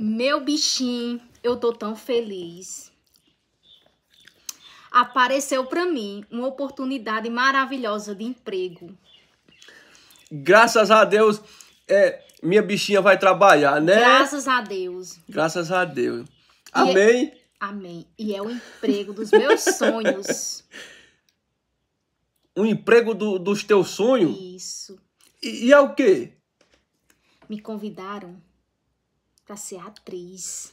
Meu bichinho, eu tô tão feliz. Apareceu para mim uma oportunidade maravilhosa de emprego. Graças a Deus, é, minha bichinha vai trabalhar, né? Graças a Deus. Graças a Deus. É- Amém. Amém. E é o emprego dos meus sonhos. Um emprego do, dos teus sonhos? Isso. E, e é o quê? Me convidaram Pra ser atriz.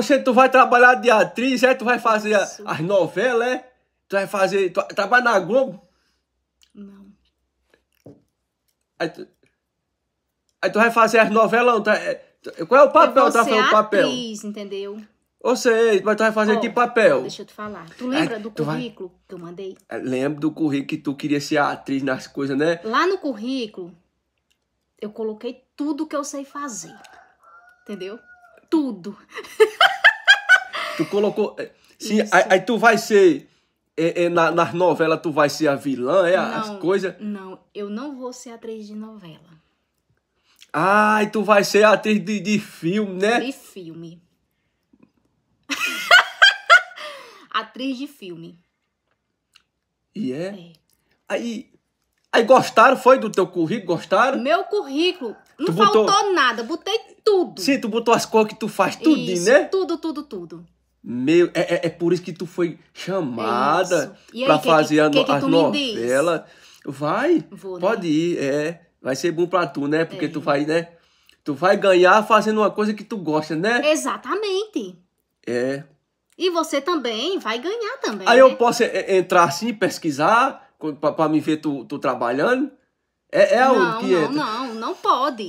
seja, tu vai trabalhar de atriz, é? Tu vai fazer Isso. as novelas, é? Tu vai fazer. Tu trabalha na Globo? Não. Aí tu, aí tu vai fazer as novelas. Tu, é, qual é o papel? Eu vou ser papel? atriz, entendeu? Eu sei, mas tu vai fazer oh, que papel? Deixa eu te falar. Tu lembra do currículo vai... que eu mandei? É, lembro do currículo que tu queria ser atriz nas coisas, né? Lá no currículo, eu coloquei tudo que eu sei fazer. Entendeu? Tudo. tu colocou. Eh, Sim, aí, aí, tu vai ser. É, é, na, nas novelas tu vai ser a vilã, é? Não, as coisas. Não, eu não vou ser atriz de novela. Ai, tu vai ser atriz de, de filme, né? De filme. atriz de filme. E yeah. É? é? Aí, Aí gostaram, foi do teu currículo, gostaram? Meu currículo, não faltou nada, botei tudo. Sim, tu botou as coisas que tu faz, tudo, isso, né? tudo, tudo, tudo. Meu, é, é, é por isso que tu foi chamada é para fazer que, a, que, as novelas. Vai, Vou, né? pode né? ir, é. Vai ser bom pra tu, né? Porque é. tu vai, né? Tu vai ganhar fazendo uma coisa que tu gosta, né? Exatamente. É. E você também vai ganhar também. Aí né? eu posso é, é, entrar assim, pesquisar para me ver tu, tu trabalhando? É, é o que não, não, não pode.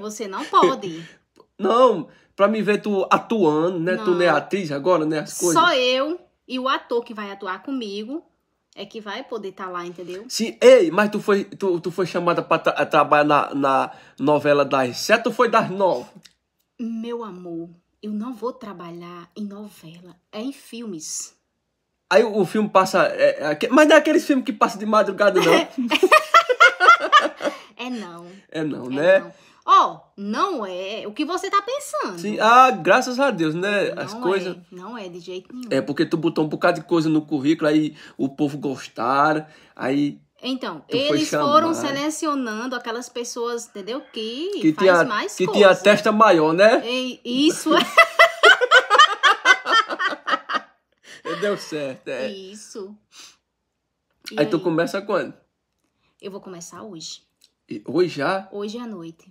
Você não pode. Não, para me ver tu atuando, né? Não. Tu não é atriz agora, né? As coisas. Só eu e o ator que vai atuar comigo é que vai poder estar tá lá, entendeu? Sim, ei, mas tu foi, tu, tu foi chamada para tra trabalhar na, na novela das sete ou foi das nove? Meu amor, eu não vou trabalhar em novela, é em filmes. Aí o, filme passa. É, é, mas não é aqueles filmes que passa de madrugada, não. é não. É não, é né? Ó, oh, não é o que você tá pensando. Sim, ah, graças a Deus, né? Não As coisas. É, não é de jeito nenhum. É porque tu botou um bocado de coisa no currículo, aí o povo gostaram, aí então, eles foram selecionando aquelas pessoas, entendeu? Que, que faz tinha, mais Que coisa. tinha a testa maior, né? E isso é. Deu certo, é. Isso. E aí, tu começa quando? Eu vou começar hoje. E hoje já? Hoje à noite.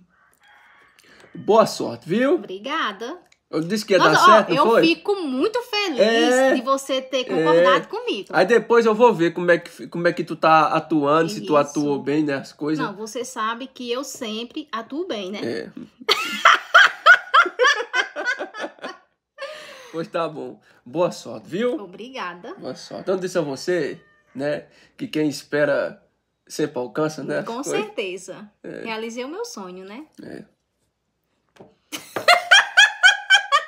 Boa sorte, viu? Obrigada. Eu disse que ia Nossa, dar ó, certo, ó, Eu foi? fico muito feliz é, de você ter concordado é. comigo. Aí depois eu vou ver como é que, como é que tu tá atuando, Isso. se tu atuou bem, né, as coisas. Não, você sabe que eu sempre atuo bem, né? É. Pois tá bom. Boa sorte, viu? Obrigada. Boa sorte. Tanto disse a você, né, que quem espera sempre alcança, né? Com certeza. É. Realizei o meu sonho, né? É.